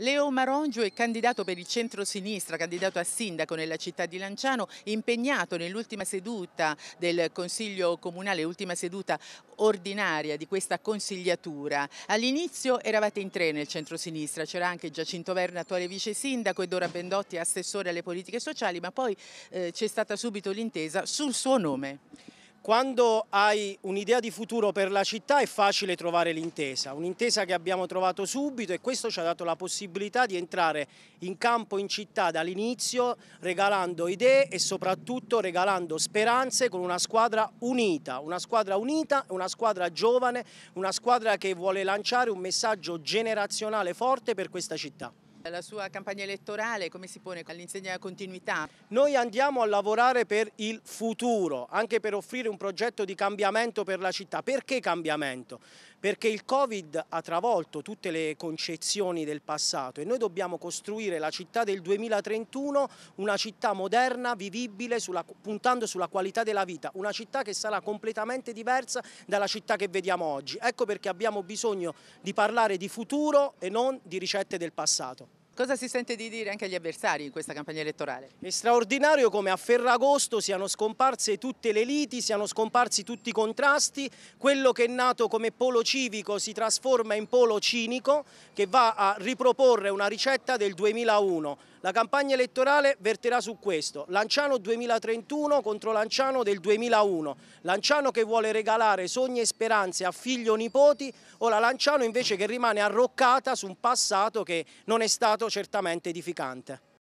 Leo Marongio è candidato per il centro-sinistra, candidato a sindaco nella città di Lanciano, impegnato nell'ultima seduta del Consiglio Comunale, ultima seduta ordinaria di questa consigliatura. All'inizio eravate in tre nel centro-sinistra, c'era anche Giacinto Verna, attuale vice sindaco, e Dora Bendotti, assessore alle politiche sociali, ma poi eh, c'è stata subito l'intesa sul suo nome. Quando hai un'idea di futuro per la città è facile trovare l'intesa, un'intesa che abbiamo trovato subito e questo ci ha dato la possibilità di entrare in campo in città dall'inizio regalando idee e soprattutto regalando speranze con una squadra unita, una squadra unita, una squadra giovane, una squadra che vuole lanciare un messaggio generazionale forte per questa città. La sua campagna elettorale come si pone all'insegna della continuità? Noi andiamo a lavorare per il futuro, anche per offrire un progetto di cambiamento per la città. Perché cambiamento? Perché il Covid ha travolto tutte le concezioni del passato e noi dobbiamo costruire la città del 2031 una città moderna, vivibile, sulla, puntando sulla qualità della vita, una città che sarà completamente diversa dalla città che vediamo oggi. Ecco perché abbiamo bisogno di parlare di futuro e non di ricette del passato. Cosa si sente di dire anche agli avversari in questa campagna elettorale? È straordinario come a Ferragosto siano scomparse tutte le liti, siano scomparsi tutti i contrasti, quello che è nato come polo civico si trasforma in polo cinico che va a riproporre una ricetta del 2001. La campagna elettorale verterà su questo, Lanciano 2031 contro Lanciano del 2001, Lanciano che vuole regalare sogni e speranze a figli o nipoti o la Lanciano invece che rimane arroccata su un passato che non è stato certamente edificante.